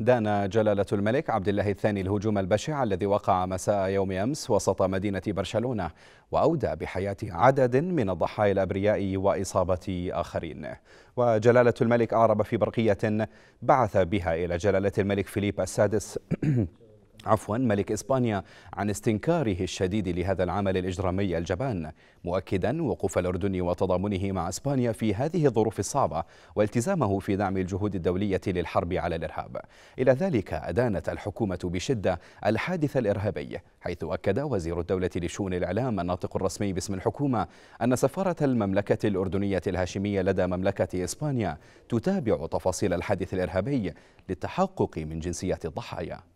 دان جلالة الملك عبد الله الثاني الهجوم البشع الذي وقع مساء يوم أمس وسط مدينة برشلونة وأودى بحياة عدد من الضحايا الأبرياء وإصابة آخرين وجلالة الملك أعرب في برقية بعث بها إلى جلالة الملك فيليب السادس عفوا ملك إسبانيا عن استنكاره الشديد لهذا العمل الإجرامي الجبان مؤكدا وقوف الأردن وتضامنه مع إسبانيا في هذه الظروف الصعبة والتزامه في دعم الجهود الدولية للحرب على الإرهاب إلى ذلك أدانت الحكومة بشدة الحادث الإرهابي حيث أكد وزير الدولة لشؤون الإعلام الناطق الرسمي باسم الحكومة أن سفارة المملكة الأردنية الهاشمية لدى مملكة إسبانيا تتابع تفاصيل الحادث الإرهابي للتحقق من جنسية الضحايا